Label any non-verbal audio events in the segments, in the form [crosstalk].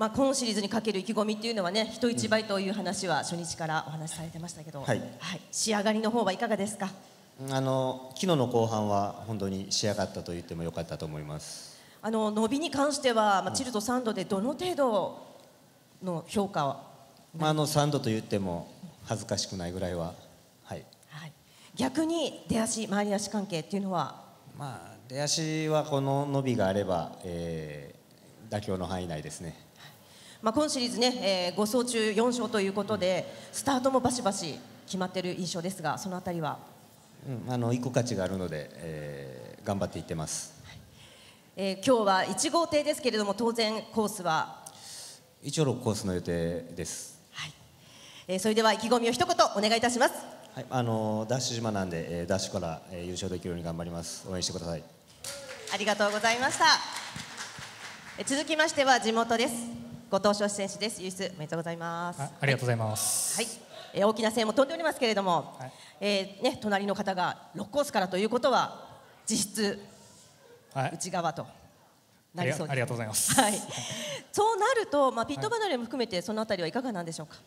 まあ、今シリーズにかける意気込みっていうのはね人一倍という話は初日からお話しされてましたけど、はい、はい、仕上がりの方はいかがですかあの昨日の後半は本当に仕上がったと言ってもよかったと思いますあの伸びに関しては、まあ、チルド3度でどの程度の評価は、まあ、あの3度と言っても恥ずかしくないぐらいは、はいはい、逆に出足回り足関係っていうのは、まあ、出足はこの伸びがあれば、えー、妥協の範囲内ですね。まあ、今シリーズね、えー、5勝中4勝ということでスタートもバシバシ決まっている印象ですがそのあたりは、うん、あの行く価値があるので、えー、頑張っていってます、はい、えー、今日は1号艇ですけれども当然コースは一応6コースの予定です、はいえー、それでは意気込みを一言お願いいたします、はい、あのダッシュ島なんで、えー、ダッシュから、えー、優勝できるように頑張ります応援してくださいありがとうございました続きましては地元です後藤翔選手です。ユースおめでとうございます。ありがとうございます。はい、えー、大きな声も飛んでおりますけれども、はい、えー、ね隣の方が六コースからということは実質、はい、内側となりそうです、ねあ、りがとうございます。はい。[laughs] そうなるとまあピット離れも含めてそのあたりはいかがなんでしょうか。はい、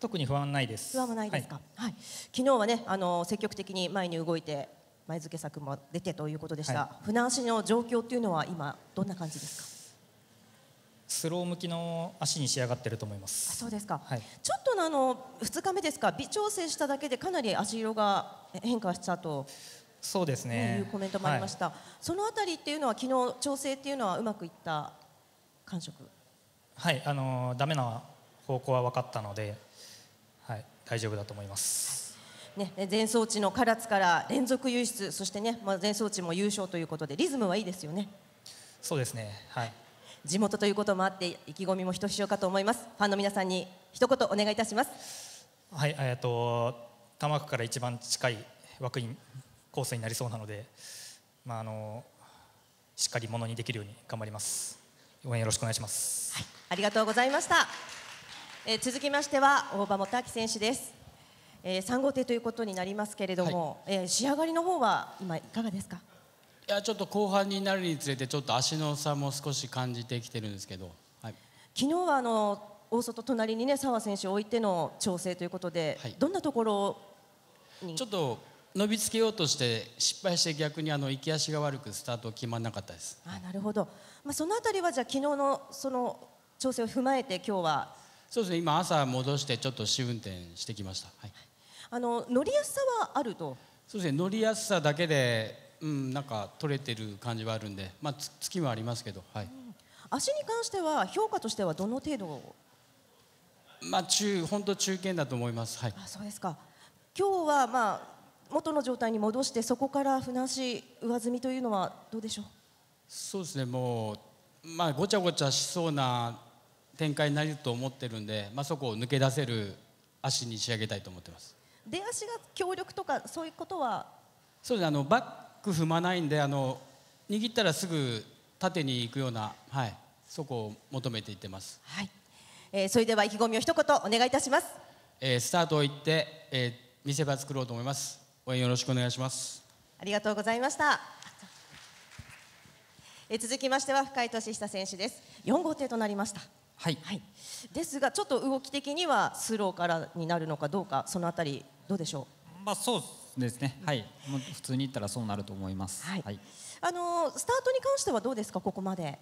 特に不安ないです。不安もないですか。はい。昨日はねあの積極的に前に動いて前付け策も出てということでした。船足の状況というのは今どんな感じですか。スロー向きの足に仕上がってると思いますあそうですか、はい、ちょっとのあの二日目ですか微調整しただけでかなり足色が変化したとそうですねいうコメントもありました、はい、そのあたりっていうのは昨日調整っていうのはうまくいった感触はいあのダメな方向は分かったので、はい、大丈夫だと思います、ね、前走地の唐津から連続輸出そしてね、まあ、前走地も優勝ということでリズムはいいですよねそうですねはい地元ということもあって意気込みもひとしおかと思いますファンの皆さんに一言お願いいたしますはいえっと多摩区から一番近い枠員コースになりそうなのでまああのしっかりものにできるように頑張ります応援よろしくお願いします、はい、ありがとうございました、え続きましては大場元明選手ですえー、3号艇ということになりますけれども、はい、えー、仕上がりの方は今いかがですかいやちょっと後半になるにつれてちょっと足の差も少し感じてきてるんですけど、はい、昨日はあの大外隣にね澤選手を置いての調整ということで、はい、どんなところにちょっと伸びつけようとして失敗して逆にあの行き足が悪くスタート決まらなかったですあなるほど、まあ、そのあたりはじゃあ昨日のその調整を踏まえて今日はそうですね今朝戻してちょっと試運転してきました、はい、あの乗りやすさはあるとそうですね乗りやすさだけでうん、なんか取れてる感じはあるんで、まあ、月もありますけど、はい、足に関しては評価としてはどの程度まあ中本当中堅だと思います、はい、あそうですか今日はまあ元の状態に戻してそこから船足上積みというのはどうでしょうそうですねもう、まあ、ごちゃごちゃしそうな展開になると思ってるんで、まあ、そこを抜け出せる足に仕上げたいと思ってます出足が強力とかそういうことはそうですねあのバク踏まないんであの握ったらすぐ縦に行くような、はい、そこを求めていってます、はいえー、それでは意気込みを一言お願いいたします、えー、スタートをいって、えー、見せ場作ろうと思います応援よろしくお願いしますありがとうございましたえー、続きましては深井俊久選手です4号艇となりましたはい、はい、ですがちょっと動き的にはスローからになるのかどうかそのあたりどうでしょうまあそうですね、はい、もう普通に言ったらそうなると思います。はい、はい、あのスタートに関してはどうですか、ここまで。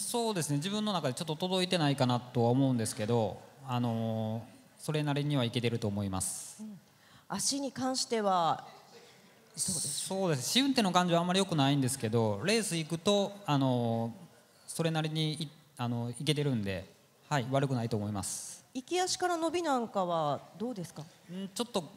そうですね、自分の中でちょっと届いてないかなとは思うんですけど、あのそれなりにはいけてると思います。うん、足に関してはそうです試運転の感じはあんまり良くないんですけどレース行くとあのそれなりにいあのいけてるんで、はい、悪くないと思います行き足から伸びなんかはどうですかんちょっと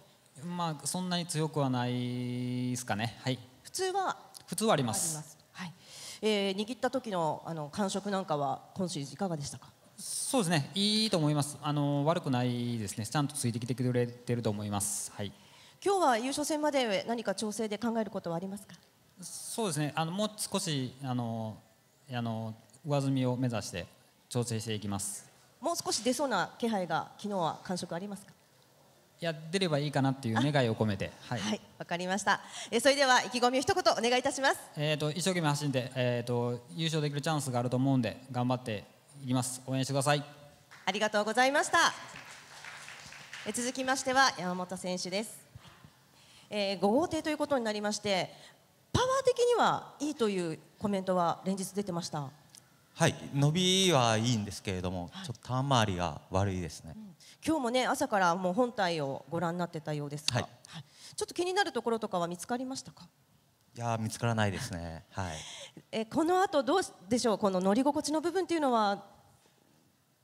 まあそんなに強くはないですかね。はい。普通は普通はあります。ますはい。えー、握った時のあの感触なんかは今シーズンいかがでしたか。そうですね。いいと思います。あの悪くないですね。ちゃんとついてきてくれてると思います。はい。今日は優勝戦まで何か調整で考えることはありますか。そうですね。あのもう少しあのあの上積みを目指して調整していきます。もう少し出そうな気配が昨日は感触ありますか。やってればいいかなっていう願いを込めてはいわ、はい、かりましたえそれでは意気込みを一言お願いいたしますえっ、ー、と一生懸命走って、えーと、と優勝できるチャンスがあると思うんで頑張っていきます応援してくださいありがとうございましたえ続きましては山本選手です、えー、5号艇ということになりましてパワー的にはいいというコメントは連日出てましたはい伸びはいいんですけれども、はい、ちょっとターンりが悪いですね、うん、今日もね朝からもう本体をご覧になってたようですが、はい、はい、ちょっと気になるところとかは見つかりましたかいや見つからないですねはい [laughs] えこの後どうでしょうこの乗り心地の部分っていうのは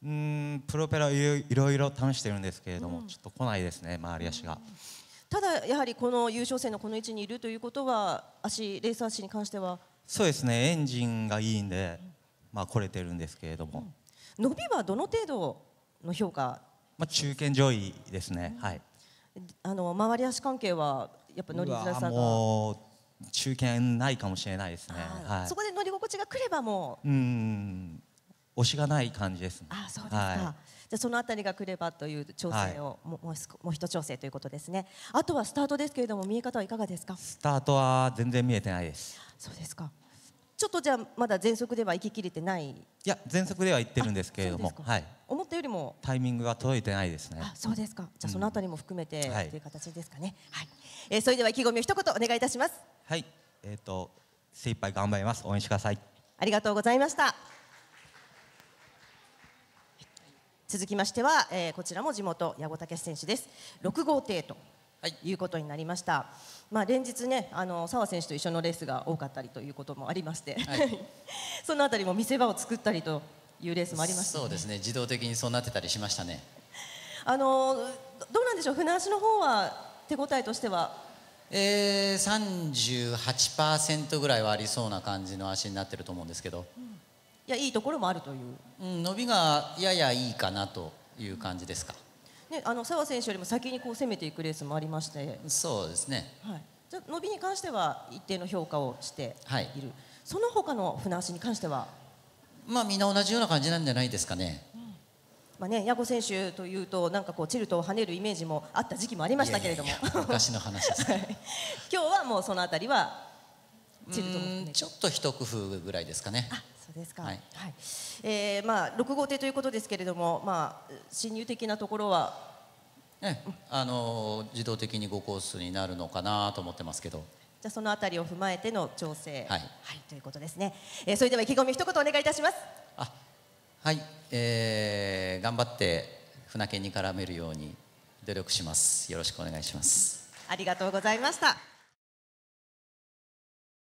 うんプロペラいろいろ試してるんですけれども、うん、ちょっと来ないですね周り足が、うん、ただやはりこの優勝戦のこの位置にいるということは足レース足に関してはそうですねエンジンがいいんで、まあ、来れてるんですけれども、うん、伸びはどの程度の評価、まあ、中堅上位ですね、うん、はいあの周り足関係はやっぱ乗りづらさがもう中堅ないかもしれないですね、はい、そこで乗り心地がくればもううん押しがない感じです、ね、あそうですか、はい、じそのあたりがくればという調整を、はい、もうもう一調整ということですねあとはスタートですけれども見え方はいかがですかスタートは全然見えてないですそうですかちょっとじゃまだ全速では行ききれてないいや全速では行ってるんですけれども、はい、思ったよりもタイミングが届いてないですねあそうですかじゃそのあたりも含めて、うん、という形ですかね、はい、えー、それでは意気込みを一言お願いいたしますはいえっ、ー、と精一杯頑張ります応援してくださいありがとうございました続きましては、えー、こちらも地元矢後武選手です6号艇ということになりました、はい、まあ、連日ねあの澤選手と一緒のレースが多かったりということもありまして、はい、[laughs] そのあたりも見せ場を作ったりというレースもありました、ね、そうですね自動的にそうなってたりしましたねあのどうなんでしょう船足の方は手応えとしてはえー、38%ぐらいはありそうな感じの足になってると思うんですけど、うん、いやいいところもあるという、うん、伸びがややいいかなという感じですか、うんね、あの澤選手よりも先にこう攻めていくレースもありましてそうですね、はい、じゃ伸びに関しては一定の評価をしている、はい、その他の船足に関しては、まあ、みんな同じような感じなんじゃないですかね。まあね、矢後選手というとなんかこうチルトを跳ねるイメージもあった時期もありましたけれども昔の話です、[laughs] 今日はもうその辺りはチルトも含ちょっと一工夫ぐらいですかね。そうですか。はい。はい、ええー、まあ六号艇ということですけれども、まあ侵入的なところは、ね、あのー、自動的に5コースになるのかなと思ってますけど。じゃそのあたりを踏まえての調整、はい、はい、ということですね。えー、それでは意気込み一言お願いいたします。あ、はい、えー、頑張って船券に絡めるように努力します。よろしくお願いします。ありがとうございました。